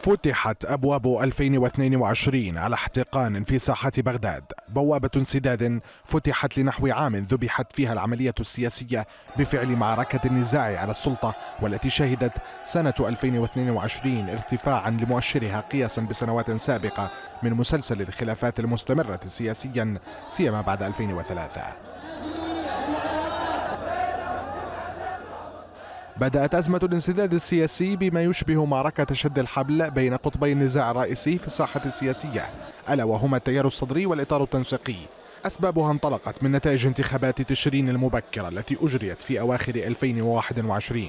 فتحت أبواب 2022 على احتقان في ساحة بغداد بوابة سداد فتحت لنحو عام ذبحت فيها العملية السياسية بفعل معركة النزاع على السلطة والتي شهدت سنة 2022 ارتفاعا لمؤشرها قياسا بسنوات سابقة من مسلسل الخلافات المستمرة سياسيا سيما بعد 2003 بدأت أزمة الانسداد السياسي بما يشبه معركة شد الحبل بين قطبي النزاع الرئيسي في الساحة السياسية ألا وهما التيار الصدري والإطار التنسيقي أسبابها انطلقت من نتائج انتخابات تشرين المبكرة التي أجريت في أواخر 2021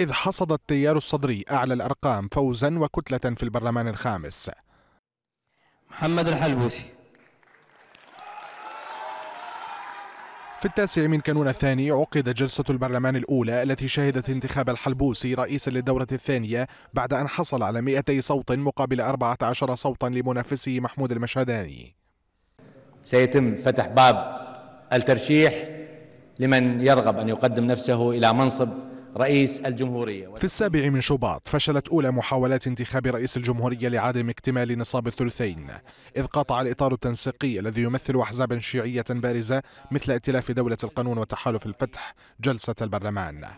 إذ حصد التيار الصدري أعلى الأرقام فوزا وكتلة في البرلمان الخامس محمد الحلبوسي في التاسع من كانون الثاني عقدت جلسة البرلمان الأولى التي شهدت انتخاب الحلبوسي رئيسا للدورة الثانية بعد أن حصل على 200 صوت مقابل 14 صوتا لمنافسه محمود المشهداني سيتم فتح باب الترشيح لمن يرغب أن يقدم نفسه إلى منصب رئيس الجمهورية في السابع من شباط فشلت أولى محاولات انتخاب رئيس الجمهورية لعدم اكتمال نصاب الثلثين إذ قاطع الإطار التنسيقي الذي يمثل أحزابا شيعية بارزة مثل ائتلاف دولة القانون وتحالف الفتح جلسة البرلمان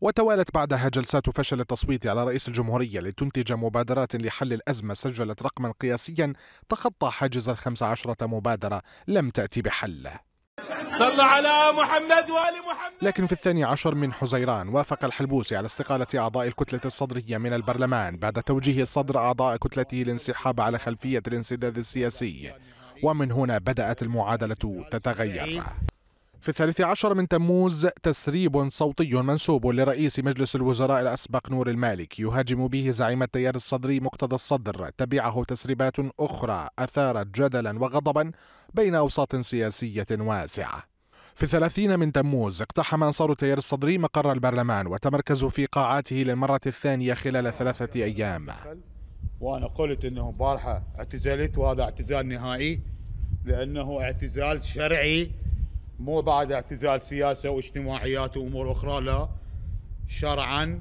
وتوالت بعدها جلسات فشل التصويت على رئيس الجمهورية لتنتج مبادرات لحل الأزمة سجلت رقما قياسيا تخطى حاجز الخمس عشرة مبادرة لم تأتي بحل صلى على محمد وآل محمد لكن في الثاني عشر من حزيران وافق الحلبوسي على استقالة أعضاء الكتلة الصدرية من البرلمان بعد توجيه الصدر أعضاء كتلته الانسحاب على خلفية الانسداد السياسي ومن هنا بدأت المعادلة تتغير في الثالث عشر من تموز تسريب صوتي منسوب لرئيس مجلس الوزراء الأسبق نور المالك يهاجم به زعيم التيار الصدري مقتدى الصدر تبعه تسريبات أخرى أثارت جدلا وغضبا بين أوساط سياسية واسعة في الثلاثين من تموز اقتحم أنصار التيار الصدري مقر البرلمان وتمركزوا في قاعاته للمرة الثانية خلال ثلاثة أيام وأنا قلت أنه بارحة اعتزلت وهذا اعتزال نهائي لأنه اعتزال شرعي مو بعد اعتزال سياسة واجتماعيات وامور اخرى لا شرعا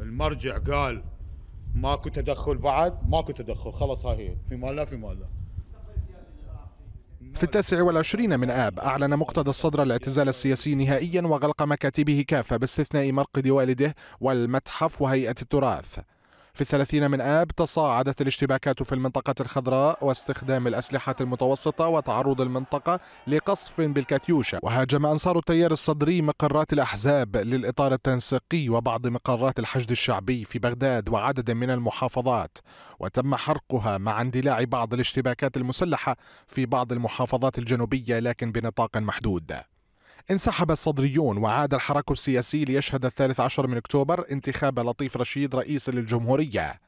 المرجع قال ماكو تدخل بعد ماكو تدخل خلص هاي هي في مالنا في مالنا في التاسع والعشرين من آب أعلن مقتدى الصدر الاعتزال السياسي نهائيا وغلق مكاتبه كافة باستثناء مرقد والده والمتحف وهيئة التراث في الثلاثين من آب تصاعدت الاشتباكات في المنطقة الخضراء واستخدام الأسلحة المتوسطة وتعرض المنطقة لقصف بالكاتيوشا وهاجم أنصار التيار الصدري مقرات الأحزاب للإطار التنسيقي وبعض مقرات الحشد الشعبي في بغداد وعدد من المحافظات وتم حرقها مع اندلاع بعض الاشتباكات المسلحة في بعض المحافظات الجنوبية لكن بنطاق محدود انسحب الصدريون وعاد الحراك السياسي ليشهد الثالث عشر من أكتوبر انتخاب لطيف رشيد رئيسا للجمهورية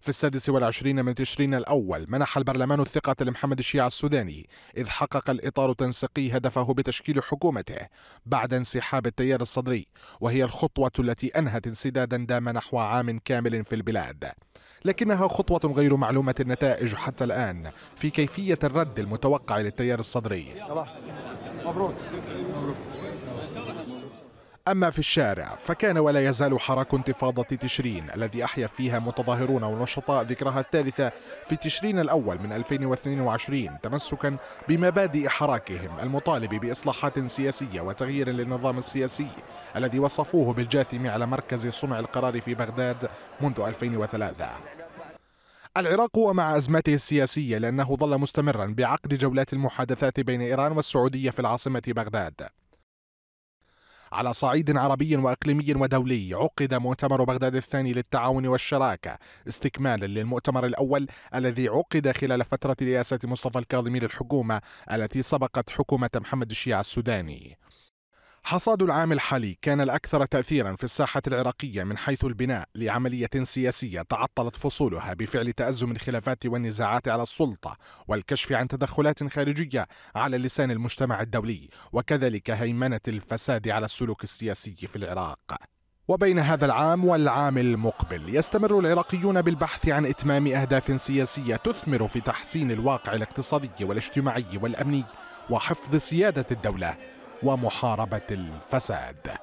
في السادس والعشرين من تشرين الأول منح البرلمان الثقة لمحمد الشيع السوداني إذ حقق الإطار التنسيقي هدفه بتشكيل حكومته بعد انسحاب التيار الصدري وهي الخطوة التي أنهت انسدادا دام نحو عام كامل في البلاد لكنها خطوة غير معلومة النتائج حتى الآن في كيفية الرد المتوقع للتيار الصدري مبروك أما في الشارع فكان ولا يزال حراك انتفاضة تشرين الذي أحيا فيها متظاهرون ونشطاء ذكرها الثالثة في تشرين الأول من 2022 تمسكا بمبادئ حراكهم المطالب بإصلاحات سياسية وتغيير للنظام السياسي الذي وصفوه بالجاثم على مركز صنع القرار في بغداد منذ 2003 العراق هو مع أزمته السياسية لأنه ظل مستمرا بعقد جولات المحادثات بين إيران والسعودية في العاصمة بغداد على صعيد عربي واقليمي ودولي عقد مؤتمر بغداد الثاني للتعاون والشراكه استكمالا للمؤتمر الاول الذي عقد خلال فتره رئاسه مصطفى الكاظمي للحكومه التي سبقت حكومه محمد الشيعة السوداني حصاد العام الحالي كان الأكثر تأثيرا في الساحة العراقية من حيث البناء لعملية سياسية تعطلت فصولها بفعل تأزم الخلافات والنزاعات على السلطة والكشف عن تدخلات خارجية على لسان المجتمع الدولي وكذلك هيمنة الفساد على السلوك السياسي في العراق وبين هذا العام والعام المقبل يستمر العراقيون بالبحث عن إتمام أهداف سياسية تثمر في تحسين الواقع الاقتصادي والاجتماعي والأمني وحفظ سيادة الدولة ومحاربة الفساد